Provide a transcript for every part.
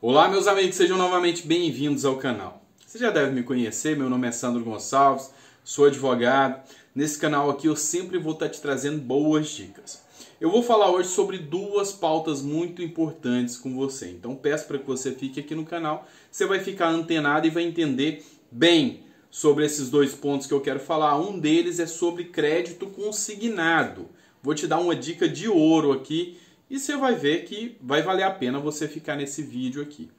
Olá, meus amigos, sejam novamente bem-vindos ao canal. Você já deve me conhecer, meu nome é Sandro Gonçalves, sou advogado. Nesse canal aqui eu sempre vou estar te trazendo boas dicas. Eu vou falar hoje sobre duas pautas muito importantes com você, então peço para que você fique aqui no canal. Você vai ficar antenado e vai entender bem sobre esses dois pontos que eu quero falar. Um deles é sobre crédito consignado. Vou te dar uma dica de ouro aqui e você vai ver que vai valer a pena você ficar nesse vídeo aqui.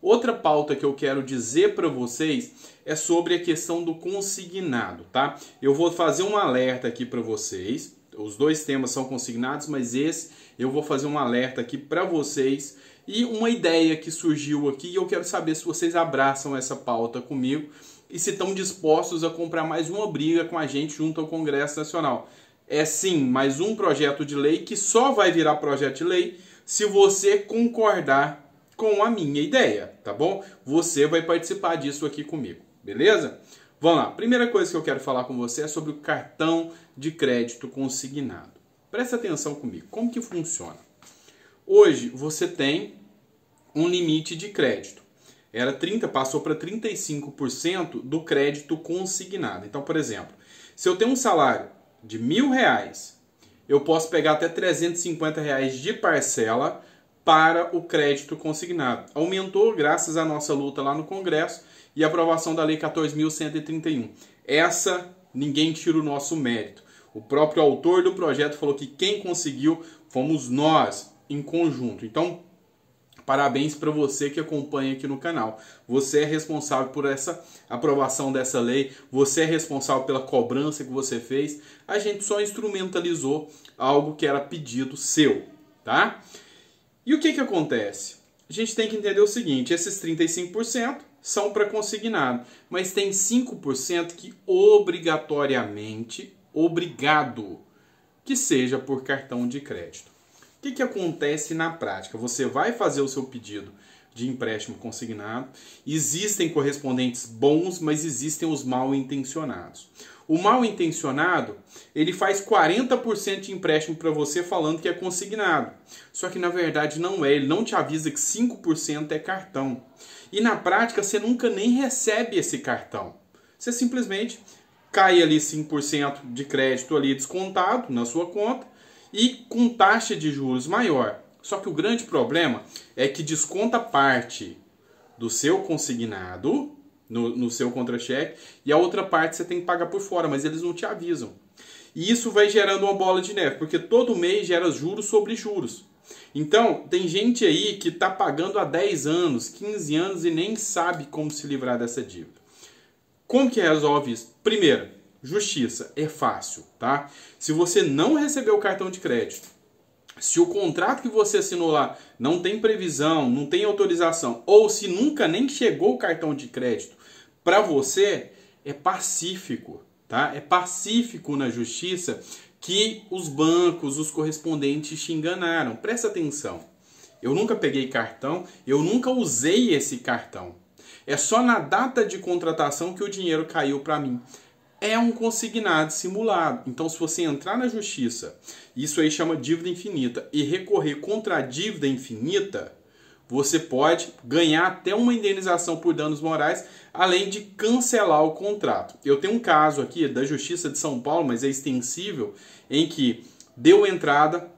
Outra pauta que eu quero dizer para vocês é sobre a questão do consignado, tá? Eu vou fazer um alerta aqui para vocês. Os dois temas são consignados, mas esse eu vou fazer um alerta aqui para vocês e uma ideia que surgiu aqui e eu quero saber se vocês abraçam essa pauta comigo e se estão dispostos a comprar mais uma briga com a gente junto ao Congresso Nacional é sim mais um projeto de lei que só vai virar projeto de lei se você concordar com a minha ideia, tá bom? Você vai participar disso aqui comigo, beleza? Vamos lá. Primeira coisa que eu quero falar com você é sobre o cartão de crédito consignado. Presta atenção comigo. Como que funciona? Hoje você tem um limite de crédito. Era 30, passou para 35% do crédito consignado. Então, por exemplo, se eu tenho um salário de mil reais, eu posso pegar até 350 reais de parcela para o crédito consignado. Aumentou graças à nossa luta lá no Congresso e aprovação da Lei 14.131. Essa ninguém tira o nosso mérito. O próprio autor do projeto falou que quem conseguiu fomos nós, em conjunto. Então, Parabéns para você que acompanha aqui no canal. Você é responsável por essa aprovação dessa lei, você é responsável pela cobrança que você fez. A gente só instrumentalizou algo que era pedido seu, tá? E o que que acontece? A gente tem que entender o seguinte, esses 35% são para consignado, mas tem 5% que obrigatoriamente, obrigado, que seja por cartão de crédito. O que, que acontece na prática? Você vai fazer o seu pedido de empréstimo consignado. Existem correspondentes bons, mas existem os mal intencionados. O mal intencionado, ele faz 40% de empréstimo para você falando que é consignado. Só que na verdade não é, ele não te avisa que 5% é cartão. E na prática você nunca nem recebe esse cartão. Você simplesmente cai ali 5% de crédito ali descontado na sua conta e com taxa de juros maior. Só que o grande problema é que desconta parte do seu consignado no, no seu contra-cheque e a outra parte você tem que pagar por fora, mas eles não te avisam. E isso vai gerando uma bola de neve, porque todo mês gera juros sobre juros. Então, tem gente aí que está pagando há 10 anos, 15 anos e nem sabe como se livrar dessa dívida. Como que resolve isso? Primeiro, Justiça, é fácil, tá? Se você não recebeu o cartão de crédito, se o contrato que você assinou lá não tem previsão, não tem autorização, ou se nunca nem chegou o cartão de crédito para você, é pacífico, tá? É pacífico na justiça que os bancos, os correspondentes te enganaram. Presta atenção. Eu nunca peguei cartão, eu nunca usei esse cartão. É só na data de contratação que o dinheiro caiu para mim é um consignado simulado. Então, se você entrar na justiça, isso aí chama dívida infinita, e recorrer contra a dívida infinita, você pode ganhar até uma indenização por danos morais, além de cancelar o contrato. Eu tenho um caso aqui da Justiça de São Paulo, mas é extensível, em que deu entrada,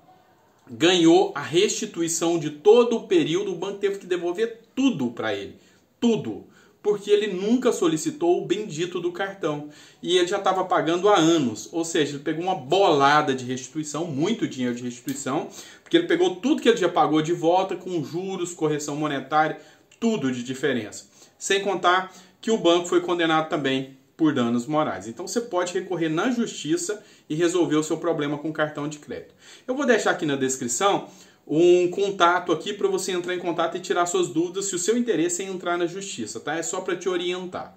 ganhou a restituição de todo o período, o banco teve que devolver tudo para ele. Tudo porque ele nunca solicitou o bendito do cartão. E ele já estava pagando há anos, ou seja, ele pegou uma bolada de restituição, muito dinheiro de restituição, porque ele pegou tudo que ele já pagou de volta, com juros, correção monetária, tudo de diferença. Sem contar que o banco foi condenado também por danos morais. Então você pode recorrer na justiça e resolver o seu problema com cartão de crédito. Eu vou deixar aqui na descrição um contato aqui para você entrar em contato e tirar suas dúvidas se o seu interesse é entrar na justiça, tá? É só para te orientar.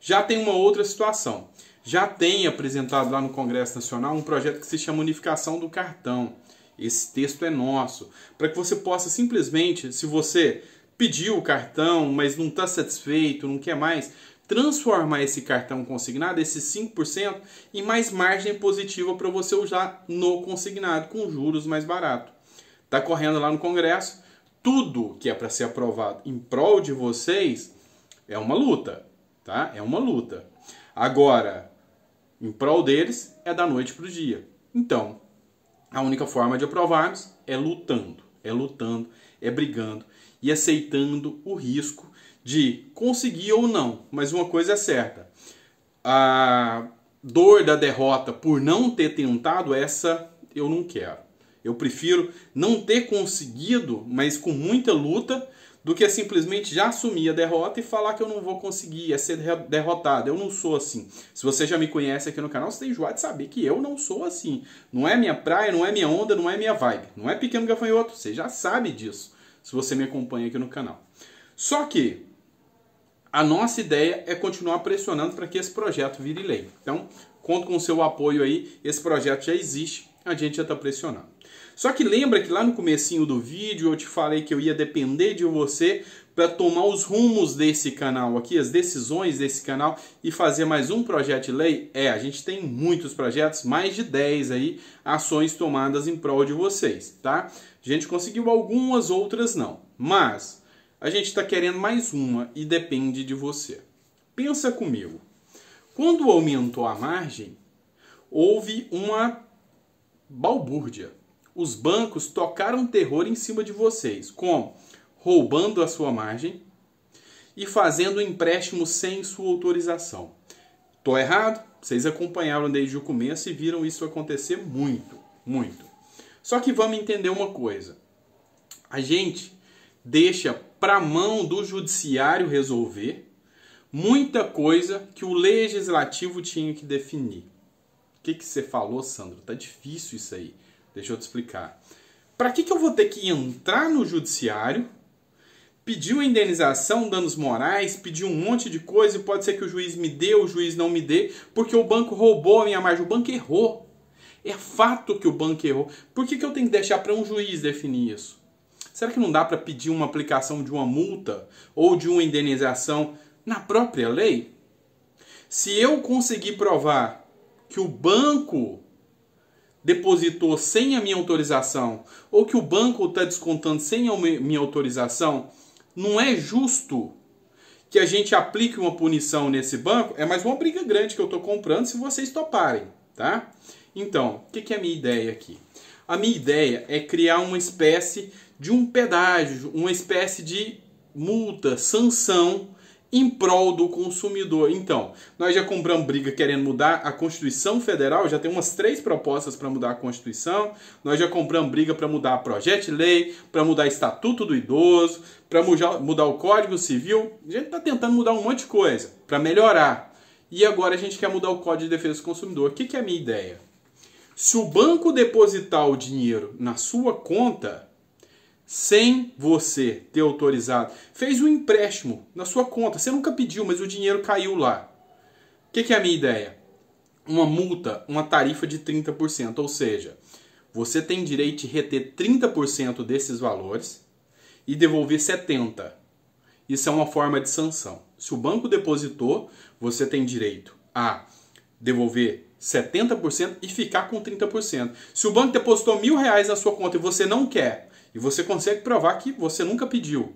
Já tem uma outra situação. Já tem apresentado lá no Congresso Nacional um projeto que se chama Unificação do Cartão. Esse texto é nosso, para que você possa simplesmente, se você pediu o cartão, mas não está satisfeito, não quer mais, transformar esse cartão consignado, esses 5%, em mais margem positiva para você usar no consignado, com juros mais barato. Está correndo lá no Congresso. Tudo que é para ser aprovado em prol de vocês é uma luta, tá? É uma luta. Agora, em prol deles é da noite para o dia. Então, a única forma de aprovarmos é lutando, é lutando, é brigando e aceitando o risco de conseguir ou não. Mas uma coisa é certa: a dor da derrota por não ter tentado essa eu não quero. Eu prefiro não ter conseguido, mas com muita luta, do que simplesmente já assumir a derrota e falar que eu não vou conseguir, é ser derrotado. Eu não sou assim. Se você já me conhece aqui no canal, você tem enjoado de saber que eu não sou assim. Não é minha praia, não é minha onda, não é minha vibe. Não é pequeno gafanhoto, você já sabe disso, se você me acompanha aqui no canal. Só que a nossa ideia é continuar pressionando para que esse projeto vire lei. Então, conto com o seu apoio aí. Esse projeto já existe a gente já está pressionando. Só que lembra que lá no comecinho do vídeo eu te falei que eu ia depender de você para tomar os rumos desse canal aqui, as decisões desse canal e fazer mais um projeto de lei? É, a gente tem muitos projetos, mais de 10 aí, ações tomadas em prol de vocês, tá? A gente conseguiu algumas, outras não. Mas a gente está querendo mais uma e depende de você. Pensa comigo. Quando aumentou a margem, houve uma balbúrdia. Os bancos tocaram terror em cima de vocês, como roubando a sua margem e fazendo empréstimo sem sua autorização. Tô errado? Vocês acompanharam desde o começo e viram isso acontecer muito, muito. Só que vamos entender uma coisa. A gente deixa para mão do judiciário resolver muita coisa que o legislativo tinha que definir que, que você falou, Sandro? Tá difícil isso aí. Deixa eu te explicar. Para que, que eu vou ter que entrar no judiciário, pedir uma indenização, danos morais, pedir um monte de coisa e pode ser que o juiz me dê, o juiz não me dê, porque o banco roubou a minha margem, o banco errou. É fato que o banco errou. Por que, que eu tenho que deixar para um juiz definir isso? Será que não dá para pedir uma aplicação de uma multa ou de uma indenização na própria lei? Se eu conseguir provar que o banco depositou sem a minha autorização ou que o banco está descontando sem a minha autorização, não é justo que a gente aplique uma punição nesse banco. É mais uma briga grande que eu estou comprando se vocês toparem, tá? Então, o que, que é a minha ideia aqui? A minha ideia é criar uma espécie de um pedágio, uma espécie de multa, sanção em prol do consumidor. Então, nós já compramos briga querendo mudar a Constituição Federal, já tem umas três propostas para mudar a Constituição, nós já compramos briga para mudar projeto de lei, para mudar Estatuto do Idoso, para mudar o Código Civil. A gente está tentando mudar um monte de coisa para melhorar. E agora a gente quer mudar o Código de Defesa do Consumidor. O que, que é a minha ideia? Se o banco depositar o dinheiro na sua conta, sem você ter autorizado, fez um empréstimo na sua conta. Você nunca pediu, mas o dinheiro caiu lá. O que, que, é a minha ideia? Uma multa, uma tarifa de 30%. Ou seja, você tem direito de reter 30% desses valores e devolver 70%. Isso é uma forma de sanção. Se o banco depositou, você tem direito a devolver 70% e ficar com 30%. Se o banco depositou mil reais na sua conta e você não quer e você consegue provar que você nunca pediu,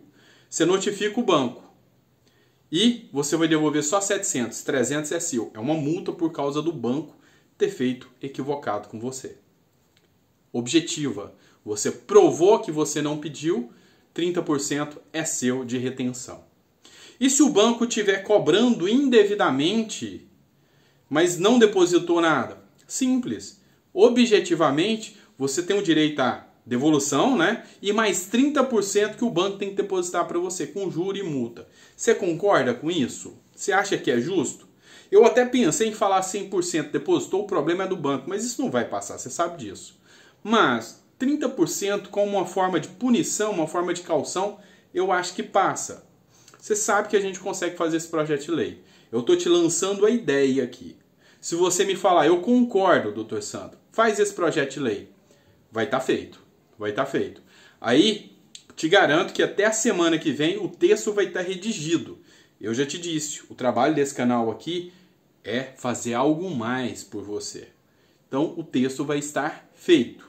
você notifica o banco e você vai devolver só 700, 300 é seu. É uma multa por causa do banco ter feito equivocado com você. Objetiva, você provou que você não pediu, 30% é seu de retenção. E se o banco estiver cobrando indevidamente, mas não depositou nada? Simples. Objetivamente, você tem o direito a devolução, né? E mais 30% que o banco tem que depositar para você com juro e multa. Você concorda com isso? Você acha que é justo? Eu até pensei em falar 100% depositou, o problema é do banco, mas isso não vai passar, você sabe disso. Mas 30% como uma forma de punição, uma forma de calção, eu acho que passa. Você sabe que a gente consegue fazer esse projeto de lei. Eu estou te lançando a ideia aqui. Se você me falar, eu concordo, doutor Santo. faz esse projeto de lei, vai estar tá feito vai estar tá feito. Aí, te garanto que até a semana que vem o texto vai estar tá redigido. Eu já te disse, o trabalho desse canal aqui é fazer algo mais por você. Então, o texto vai estar feito.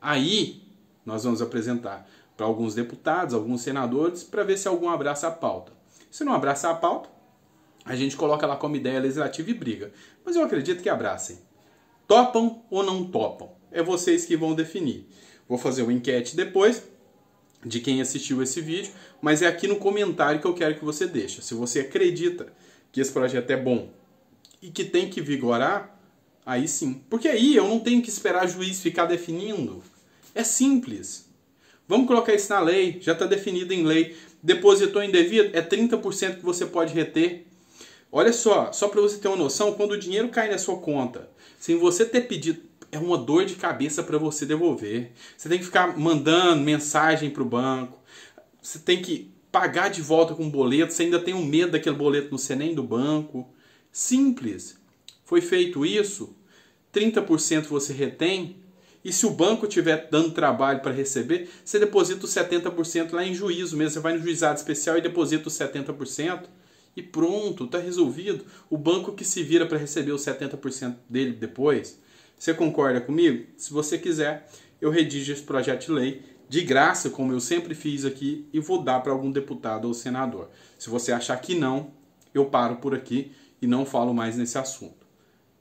Aí, nós vamos apresentar para alguns deputados, alguns senadores, para ver se algum abraça a pauta. Se não abraçar a pauta, a gente coloca lá como ideia legislativa e briga. Mas eu acredito que abracem. Topam ou não topam? É vocês que vão definir. Vou fazer uma enquete depois de quem assistiu esse vídeo, mas é aqui no comentário que eu quero que você deixe. Se você acredita que esse projeto é bom e que tem que vigorar, aí sim. Porque aí eu não tenho que esperar juiz ficar definindo. É simples. Vamos colocar isso na lei, já está definido em lei. Depositou indevido é 30% que você pode reter. Olha só, só para você ter uma noção, quando o dinheiro cai na sua conta, sem você ter pedido é uma dor de cabeça para você devolver. Você tem que ficar mandando mensagem para o banco. Você tem que pagar de volta com boleto. Você ainda tem um medo daquele boleto não ser nem do banco. Simples. Foi feito isso, 30% você retém. E se o banco tiver dando trabalho para receber, você deposita os 70% lá em juízo mesmo. Você vai no juizado especial e deposita os 70% e pronto, está resolvido. O banco que se vira para receber os 70% dele depois você concorda comigo? Se você quiser, eu redijo esse projeto de lei de graça, como eu sempre fiz aqui, e vou dar para algum deputado ou senador. Se você achar que não, eu paro por aqui e não falo mais nesse assunto.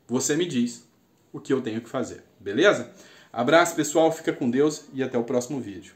Você me diz o que eu tenho que fazer, beleza? Abraço pessoal, fica com Deus e até o próximo vídeo.